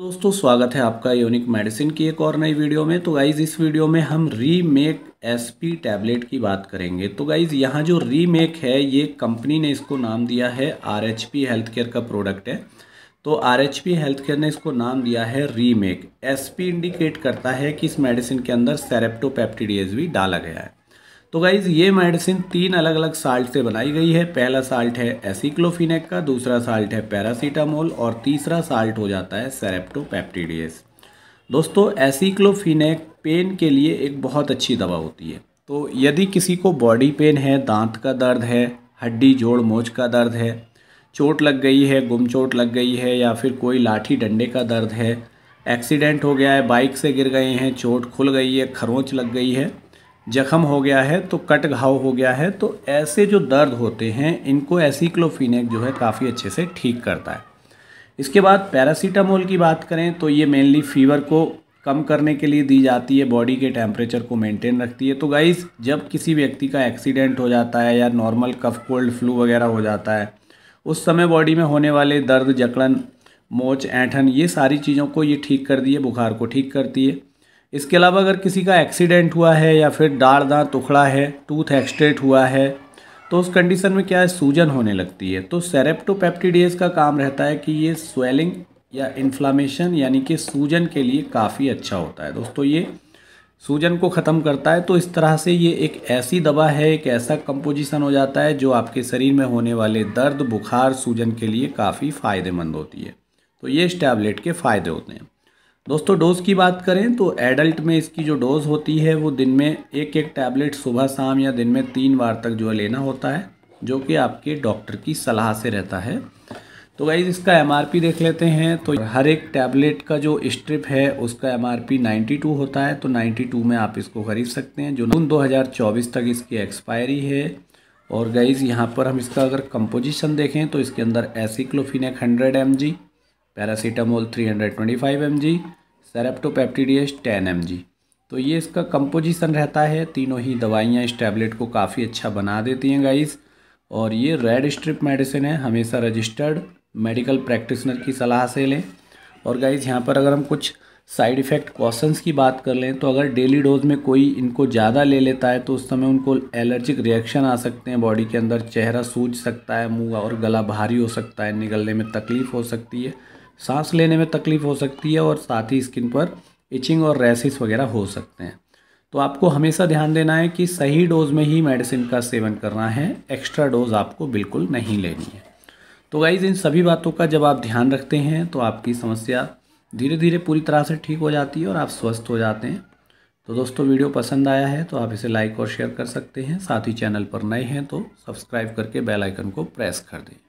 दोस्तों स्वागत है आपका यूनिक मेडिसिन की एक और नई वीडियो में तो गाइज़ इस वीडियो में हम रीमेक एसपी टैबलेट की बात करेंगे तो गाइज़ यहाँ जो रीमेक है ये कंपनी ने इसको नाम दिया है आरएचपी हेल्थ केयर का प्रोडक्ट है तो आरएचपी हेल्थ केयर ने इसको नाम दिया है रीमेक एसपी इंडिकेट करता है कि इस मेडिसिन के अंदर सेरेप्टोपैप्टीडियज भी डाला गया है तो गाइज़ ये मेडिसिन तीन अलग अलग साल्ट से बनाई गई है पहला साल्ट है एसिक्लोफिनेक का दूसरा साल्ट है पैरासीटामोल और तीसरा साल्ट हो जाता है सेरेप्टोपैप्टीडियस दोस्तों एसिक्लोफिनेक पेन के लिए एक बहुत अच्छी दवा होती है तो यदि किसी को बॉडी पेन है दांत का दर्द है हड्डी जोड़ मोच का दर्द है चोट लग गई है गुम चोट लग गई है या फिर कोई लाठी डंडे का दर्द है एक्सीडेंट हो गया है बाइक से गिर गए हैं चोट खुल गई है खरोंच लग गई है जख्म हो गया है तो कट घाव हो गया है तो ऐसे जो दर्द होते हैं इनको एसिक्लोफिनेक जो है काफ़ी अच्छे से ठीक करता है इसके बाद पैरासीटामोल की बात करें तो ये मेनली फीवर को कम करने के लिए दी जाती है बॉडी के टेम्परेचर को मेंटेन रखती है तो गाइस जब किसी व्यक्ति का एक्सीडेंट हो जाता है या नॉर्मल कफ कोल्ड फ्लू वगैरह हो जाता है उस समय बॉडी में होने वाले दर्द जकड़न मोच ऐंठन ये सारी चीज़ों को ये ठीक कर दिए बुखार को ठीक करती है इसके अलावा अगर किसी का एक्सीडेंट हुआ है या फिर दाढ़ दाँत उखड़ा है टूथ एक्सट्रेट हुआ है तो उस कंडीशन में क्या है सूजन होने लगती है तो सेरेप्टोपेप्टीडियस का काम रहता है कि ये स्वेलिंग या इन्फ्लामेशन यानी कि सूजन के लिए काफ़ी अच्छा होता है दोस्तों ये सूजन को ख़त्म करता है तो इस तरह से ये एक ऐसी दवा है एक ऐसा कंपोजिशन हो जाता है जो आपके शरीर में होने वाले दर्द बुखार सूजन के लिए काफ़ी फ़ायदेमंद होती है तो ये इस टैबलेट के फ़ायदे होते हैं दोस्तों डोज़ की बात करें तो एडल्ट में इसकी जो डोज़ होती है वो दिन में एक एक टैबलेट सुबह शाम या दिन में तीन बार तक जो है लेना होता है जो कि आपके डॉक्टर की सलाह से रहता है तो गाइज इसका एम देख लेते हैं तो हर एक टैबलेट का जो स्ट्रिप है उसका एम आर 92 होता है तो 92 में आप इसको ख़रीद सकते हैं जो जून 2024 तक इसकी एक्सपायरी है और गाइज यहाँ पर हम इसका अगर कंपोजिशन देखें तो इसके अंदर aceclofenac 100 m paracetamol 325 mg, ten 10 mg. तो ये इसका कंपोजिशन रहता है तीनों ही दवाइयाँ इस टैबलेट को काफ़ी अच्छा बना देती हैं गाइस और ये रेड स्ट्रिप मेडिसिन है हमेशा रजिस्टर्ड मेडिकल प्रैक्टिशनर की सलाह से लें और गाइज यहाँ पर अगर हम कुछ साइड इफ़ेक्ट कॉशंस की बात कर लें तो अगर डेली डोज में कोई इनको ज़्यादा ले लेता है तो उस समय उनको एलर्जिक रिएक्शन आ सकते हैं बॉडी के अंदर चेहरा सूज सकता है मुंह और गला भारी हो सकता है निगलने में तकलीफ़ हो सकती है सांस लेने में तकलीफ़ हो सकती है और साथ ही स्किन पर इचिंग और रैसेस वगैरह हो सकते हैं तो आपको हमेशा ध्यान देना है कि सही डोज में ही मेडिसिन का सेवन करना है एक्स्ट्रा डोज आपको बिल्कुल नहीं लेनी है तो गाइज़ इन सभी बातों का जब आप ध्यान रखते हैं तो आपकी समस्या धीरे धीरे पूरी तरह से ठीक हो जाती है और आप स्वस्थ हो जाते हैं तो दोस्तों वीडियो पसंद आया है तो आप इसे लाइक और शेयर कर सकते हैं साथ ही चैनल पर नए हैं तो सब्सक्राइब करके बेल आइकन को प्रेस कर दें